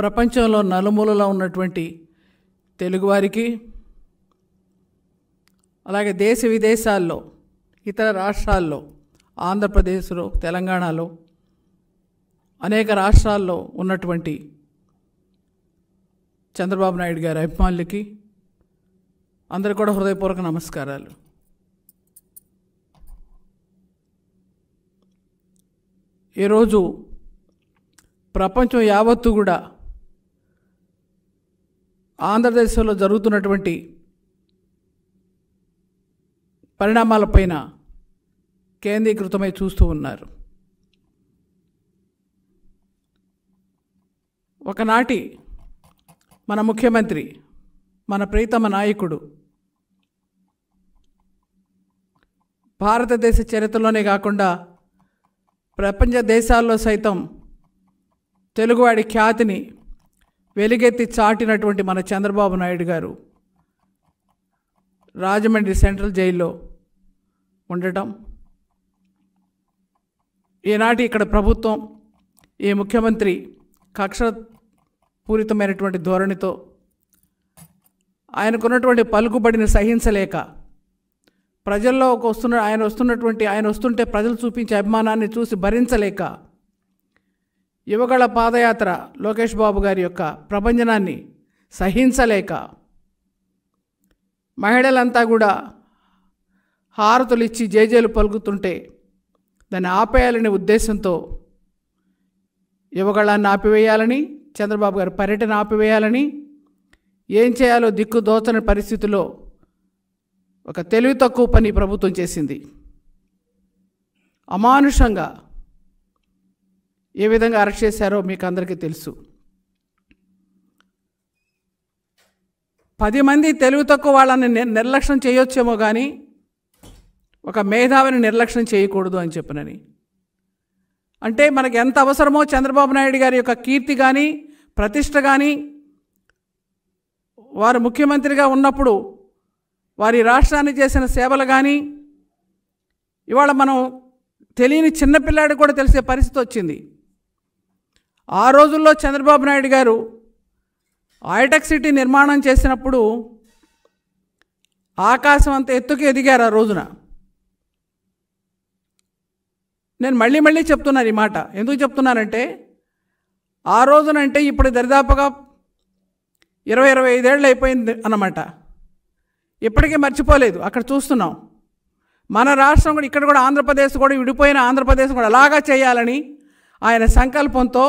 ప్రపంచంలో నలుమూలలో ఉన్నటువంటి తెలుగువారికి అలాగే దేశ విదేశాల్లో ఇతర రాష్ట్రాల్లో ఆంధ్రప్రదేశ్లో తెలంగాణలో అనేక రాష్ట్రాల్లో ఉన్నటువంటి చంద్రబాబు నాయుడు గారి అభిమానులకి అందరికీ కూడా హృదయపూర్వక నమస్కారాలు ఈరోజు ప్రపంచం యావత్తు కూడా ఆంధ్రదేశంలో జరుగుతున్నటువంటి పరిణామాలపైన కేంద్రీకృతమై చూస్తూ ఉన్నారు ఒకనాటి మన ముఖ్యమంత్రి మన ప్రీతమ నాయకుడు భారతదేశ చరిత్రలోనే కాకుండా ప్రపంచ దేశాల్లో సైతం తెలుగువాడి ఖ్యాతిని వెలుగెత్తి చాటినటువంటి మన చంద్రబాబు నాయుడు గారు రాజమండ్రి సెంట్రల్ జైల్లో ఉండటం ఈనాటి ఇక్కడ ప్రభుత్వం ఈ ముఖ్యమంత్రి కక్ష పూరితమైనటువంటి ధోరణితో ఆయనకున్నటువంటి పలుకుబడిని సహించలేక ప్రజల్లో ఒక వస్తున్న ఆయన వస్తున్నటువంటి ఆయన వస్తుంటే ప్రజలు చూపించే అభిమానాన్ని చూసి భరించలేక యువగళ పాదయాత్ర లోకేష్ బాబు గారి యొక్క ప్రపంచనాన్ని సహించలేక మహిళలంతా కూడా హారతులు ఇచ్చి జేజేలు పలుకుతుంటే దాన్ని ఆపేయాలనే ఉద్దేశంతో యువగళాన్ని ఆపివేయాలని చంద్రబాబు గారు పర్యటన ఆపివేయాలని ఏం చేయాలో దిక్కు దోచని పరిస్థితిలో ఒక తెలివి తక్కువ పని ప్రభుత్వం చేసింది అమానుషంగా ఏ విధంగా అరెస్ట్ చేశారో మీకు అందరికీ తెలుసు పది మంది తెలివి తక్కువ వాళ్ళని నిర్లక్ష్యం చేయొచ్చేమో కానీ ఒక మేధావిని నిర్లక్ష్యం చేయకూడదు అని చెప్పినని అంటే మనకు ఎంత అవసరమో చంద్రబాబు నాయుడు గారి యొక్క కీర్తి కానీ ప్రతిష్ట కానీ వారు ముఖ్యమంత్రిగా ఉన్నప్పుడు వారి రాష్ట్రాన్ని చేసిన సేవలు కానీ ఇవాళ మనం తెలియని చిన్నపిల్లాడికి కూడా తెలిసే పరిస్థితి వచ్చింది ఆ రోజుల్లో చంద్రబాబు నాయుడు గారు హైటెక్ సిటీ నిర్మాణం చేసినప్పుడు ఆకాశం అంత ఎత్తుకు ఎదిగారు ఆ రోజున నేను మళ్ళీ మళ్ళీ చెప్తున్నాను ఈ మాట ఎందుకు చెప్తున్నానంటే ఆ రోజునంటే ఇప్పుడు దరిదాపుగా ఇరవై ఇరవై ఐదేళ్ళు అయిపోయింది అన్నమాట ఇప్పటికీ మర్చిపోలేదు అక్కడ చూస్తున్నాం మన రాష్ట్రం కూడా ఇక్కడ కూడా ఆంధ్రప్రదేశ్ కూడా విడిపోయిన ఆంధ్రప్రదేశ్ కూడా అలాగా చేయాలని ఆయన సంకల్పంతో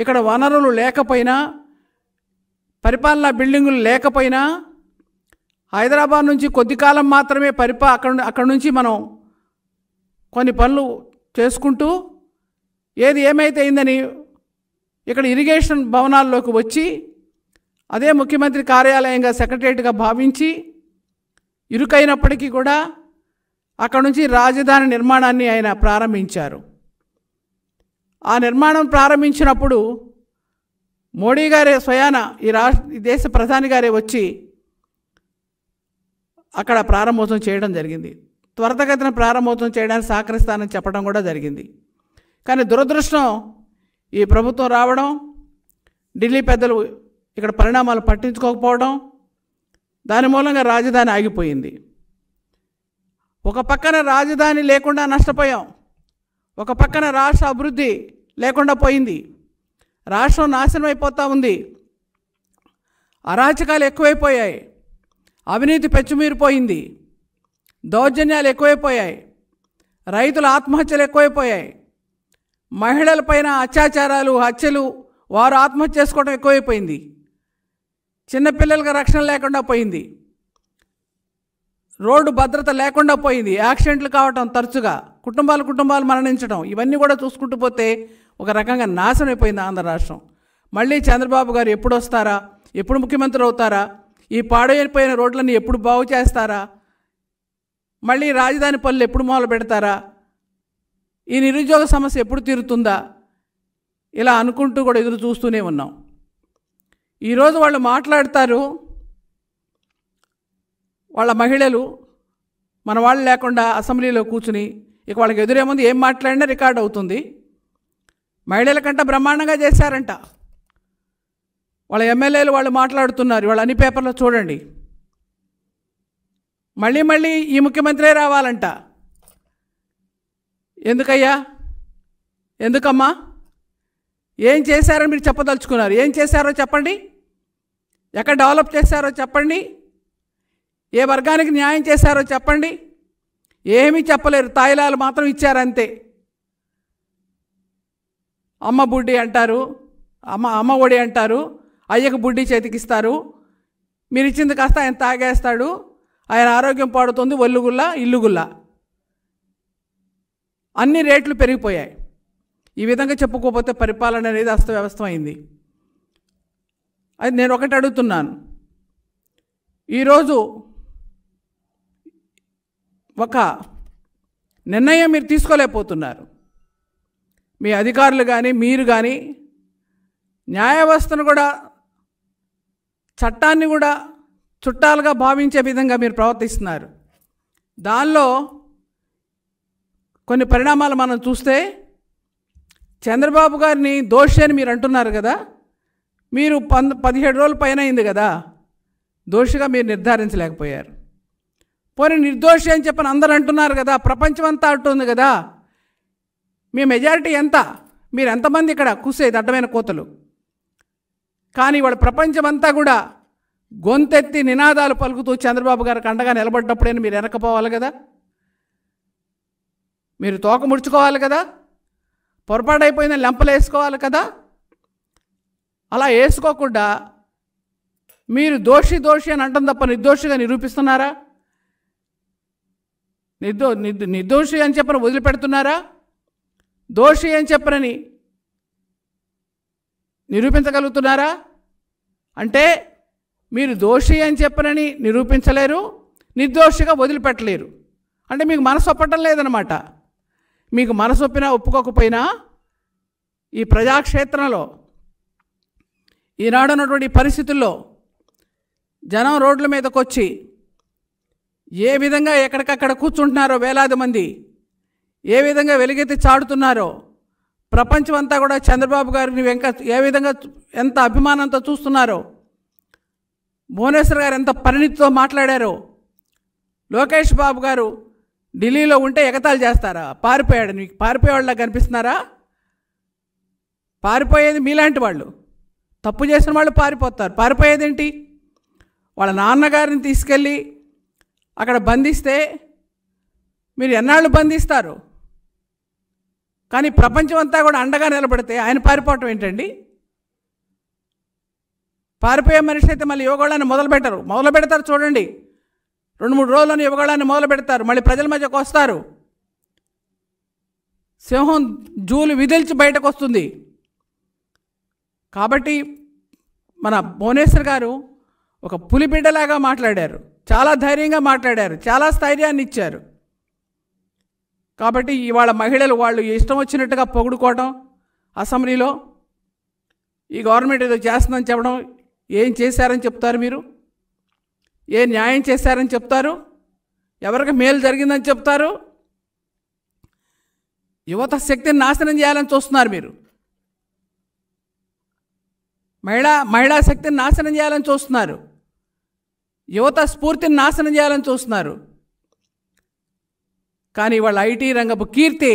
ఇక్కడ వనరులు లేకపోయినా పరిపాలనా బిల్డింగులు లేకపోయినా హైదరాబాద్ నుంచి కొద్ది కాలం మాత్రమే పరిపా అక్కడ అక్కడ నుంచి మనం కొన్ని పనులు చేసుకుంటూ ఏది ఏమైతే అయిందని ఇక్కడ ఇరిగేషన్ భవనాల్లోకి వచ్చి అదే ముఖ్యమంత్రి కార్యాలయంగా సెక్రటరియట్గా భావించి ఇరుకైనప్పటికీ కూడా అక్కడ నుంచి రాజధాని నిర్మాణాన్ని ఆయన ప్రారంభించారు ఆ నిర్మాణం ప్రారంభించినప్పుడు మోడీ గారే స్వయాన ఈ రాష్ట్ర దేశ ప్రధాని గారే వచ్చి అక్కడ ప్రారంభోత్సవం చేయడం జరిగింది త్వరతగతిన ప్రారంభోత్సవం చేయడానికి సహకరిస్తానని చెప్పడం కూడా జరిగింది కానీ దురదృష్టం ఈ ప్రభుత్వం రావడం ఢిల్లీ పెద్దలు ఇక్కడ పరిణామాలు పట్టించుకోకపోవడం దాని మూలంగా రాజధాని ఆగిపోయింది ఒక పక్కన రాజధాని లేకుండా నష్టపోయాం ఒక పక్కన రాష్ట్ర అభివృద్ధి లేకుండా పోయింది రాష్ట్రం నాశనం అయిపోతూ ఉంది అరాచకాలు ఎక్కువైపోయాయి అవినీతి పెచ్చుమీరిపోయింది దౌర్జన్యాలు ఎక్కువైపోయాయి రైతుల ఆత్మహత్యలు ఎక్కువైపోయాయి మహిళలపైన అత్యాచారాలు హత్యలు వారు ఆత్మహత్య చేసుకోవడం ఎక్కువైపోయింది చిన్నపిల్లలకు రక్షణ లేకుండా పోయింది రోడ్డు భద్రత లేకుండా పోయింది యాక్సిడెంట్లు కావటం తరచుగా కుటుంబాలు కుటుంబాలు మరణించడం ఇవన్నీ కూడా చూసుకుంటూ పోతే ఒక రకంగా నాశనం అయిపోయింది ఆంధ్ర రాష్ట్రం మళ్ళీ చంద్రబాబు గారు ఎప్పుడు వస్తారా ఎప్పుడు ముఖ్యమంత్రి అవుతారా ఈ పాడైపోయిన రోడ్లన్నీ ఎప్పుడు బాగు చేస్తారా మళ్ళీ రాజధాని పనులు ఎప్పుడు మొదలు పెడతారా ఈ నిరుద్యోగ సమస్య ఎప్పుడు తీరుతుందా ఇలా అనుకుంటూ కూడా ఎదురు చూస్తూనే ఉన్నాం ఈరోజు వాళ్ళు మాట్లాడతారు వాళ్ళ మహిళలు మన వాళ్ళు లేకుండా అసెంబ్లీలో కూర్చుని ఇక వాళ్ళకి ఎదురే ముందు ఏం మాట్లాడినా రికార్డ్ అవుతుంది మహిళల కంటే బ్రహ్మాండంగా చేశారంట వాళ్ళ ఎమ్మెల్యేలు వాళ్ళు మాట్లాడుతున్నారు వాళ్ళ అన్ని పేపర్లో చూడండి మళ్ళీ మళ్ళీ ఈ ముఖ్యమంత్రే రావాలంట ఎందుకయ్యా ఎందుకమ్మా ఏం చేశారని మీరు చెప్పదలుచుకున్నారు ఏం చేశారో చెప్పండి ఎక్కడ డెవలప్ చేశారో చెప్పండి ఏ వర్గానికి న్యాయం చేశారో చెప్పండి ఏమీ చెప్పలేరు తాయిలాలు మాత్రం ఇచ్చారంతే అమ్మ బుడ్డి అంటారు అమ్మ అమ్మ ఒడి అంటారు అయ్యకు బుడ్డి చేతికిస్తారు మీరు ఇచ్చింది కాస్త ఆయన తాగేస్తాడు ఆయన ఆరోగ్యం పాడుతుంది ఒల్లుగుల్ల ఇల్లుగుల్ల అన్ని రేట్లు పెరిగిపోయాయి ఈ విధంగా చెప్పుకోకపోతే పరిపాలన అనేది అస్తవ్యవస్థమైంది అది నేను ఒకటి అడుగుతున్నాను ఈరోజు ఒక నిర్ణయం మీరు తీసుకోలేకపోతున్నారు మీ అధికారులు కానీ మీరు కానీ న్యాయవ్యవస్థను కూడా చట్టాన్ని కూడా చుట్టాలుగా భావించే విధంగా మీరు ప్రవర్తిస్తున్నారు దానిలో కొన్ని పరిణామాలు మనం చూస్తే చంద్రబాబు గారిని దోషి అని మీరు అంటున్నారు కదా మీరు పన్ పదిహేడు రోజుల పైన అయింది కదా దోషిగా మీరు నిర్ధారించలేకపోయారు పోనీ నిర్దోషి అని చెప్పని అందరు అంటున్నారు కదా ప్రపంచం అంతా అంటుంది కదా మీ మెజారిటీ ఎంత మీరు ఎంతమంది ఇక్కడ కూసేది అడ్డమైన కోతలు కానీ వాడు ప్రపంచమంతా కూడా గొంతెత్తి నినాదాలు పలుకుతూ చంద్రబాబు గారికి అండగా నిలబడ్డప్పుడైనా మీరు వెనకపోవాలి కదా మీరు తోక ముడుచుకోవాలి కదా పొరపాటైపోయిన లెంపలు వేసుకోవాలి కదా అలా వేసుకోకుండా మీరు దోషి దోషి అని అంటాం తప్ప నిర్దోషిగా నిరూపిస్తున్నారా నిర్దో నిర్దోషి అని చెప్పని వదిలిపెడుతున్నారా దోషి అని చెప్పనని నిరూపించగలుగుతున్నారా అంటే మీరు దోషి అని చెప్పనని నిరూపించలేరు నిర్దోషిగా వదిలిపెట్టలేరు అంటే మీకు మనసు ఒప్పటం లేదనమాట మీకు మనసు ఒప్పినా ఒప్పుకోకపోయినా ఈ ప్రజాక్షేత్రంలో ఈనాడున్నటువంటి పరిస్థితుల్లో జనం రోడ్ల మీదకొచ్చి ఏ విధంగా ఎక్కడికక్కడ కూర్చుంటున్నారో వేలాది మంది ఏ విధంగా వెలుగెత్తి చాడుతున్నారో ప్రపంచమంతా కూడా చంద్రబాబు గారిని వెంక ఏ విధంగా ఎంత అభిమానంతో చూస్తున్నారో భువనేశ్వర్ గారు ఎంత పరిణితితో మాట్లాడారో లోకేష్ బాబు గారు ఢిల్లీలో ఉంటే ఎగతాలు చేస్తారా పారిపోయాడు నీకు పారిపోయేవాళ్ళ కనిపిస్తున్నారా పారిపోయేది మీలాంటి వాళ్ళు తప్పు చేసిన వాళ్ళు పారిపోతారు పారిపోయేదేంటి వాళ్ళ నాన్నగారిని తీసుకెళ్ళి అక్కడ బంధిస్తే మీరు ఎన్నాళ్ళు బంధిస్తారు కానీ ప్రపంచం అంతా కూడా అండగా నిలబడితే ఆయన పారిపోవటం ఏంటండి పారిపోయే మనిషి అయితే మళ్ళీ యువగోళాన్ని మొదలు పెట్టరు మొదలు పెడతారు చూడండి రెండు మూడు రోజులను యువగోళాన్ని మొదలు పెడతారు మళ్ళీ ప్రజల మధ్యకు వస్తారు సింహం జూలు విదిల్చి బయటకు వస్తుంది కాబట్టి మన భువనేశ్వర్ గారు ఒక పులిబిడ్డలాగా మాట్లాడారు చాలా ధైర్యంగా మాట్లాడారు చాలా స్థైర్యాన్ని ఇచ్చారు కాబట్టి ఇవాళ మహిళలు వాళ్ళు ఇష్టం వచ్చినట్టుగా పొగుడుకోవడం అసెంబ్లీలో ఈ గవర్నమెంట్ ఏదో చేస్తుందని చెప్పడం ఏం చేశారని చెప్తారు మీరు ఏ న్యాయం చేశారని చెప్తారు ఎవరికి మేలు జరిగిందని చెప్తారు యువత శక్తిని నాశనం చేయాలని చూస్తున్నారు మీరు మహిళా మహిళా శక్తిని నాశనం చేయాలని చూస్తున్నారు యువత స్ఫూర్తిని నాశనం చేయాలని చూస్తున్నారు కానీ వాళ్ళ ఐటీ రంగపు కీర్తి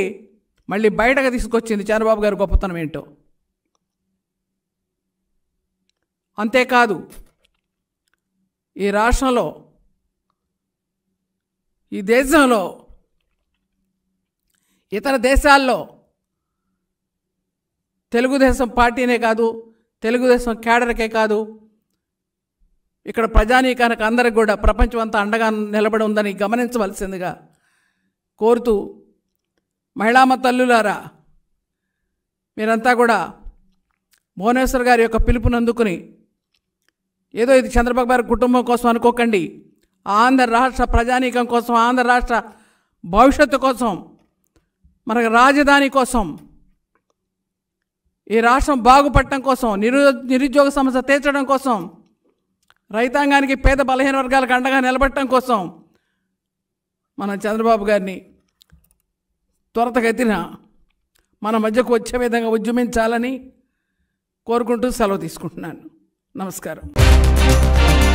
మళ్ళీ బయటకు తీసుకొచ్చింది చంద్రబాబు గారు గొప్పతనం ఏంటో అంతేకాదు ఈ రాష్ట్రంలో ఈ దేశంలో ఇతర దేశాల్లో తెలుగుదేశం పార్టీనే కాదు తెలుగుదేశం క్యాడర్కే కాదు ఇక్కడ ప్రజానీకానికి అందరికి కూడా ప్రపంచం అంతా అండగా నిలబడి ఉందని గమనించవలసిందిగా కోరుతూ మహిళామ తల్లులారా మీరంతా కూడా భువనేశ్వర్ గారి యొక్క పిలుపుని అందుకుని ఏదో ఇది చంద్రబాబు గారి కుటుంబం కోసం అనుకోకండి ఆంధ్ర రాష్ట్ర ప్రజానీకం కోసం ఆంధ్ర రాష్ట్ర భవిష్యత్తు కోసం మన రాజధాని కోసం ఈ రాష్ట్రం బాగుపడటం కోసం నిరు నిరుద్యోగ సమస్య తీర్చడం కోసం రైతాంగానికి పేద బలహీన వర్గాలకు అండగా నిలబడటం కోసం మన చంద్రబాబు గారిని త్వరతగతిన మన మధ్యకు వచ్చే విధంగా ఉద్యమించాలని కోరుకుంటూ సెలవు తీసుకుంటున్నాను నమస్కారం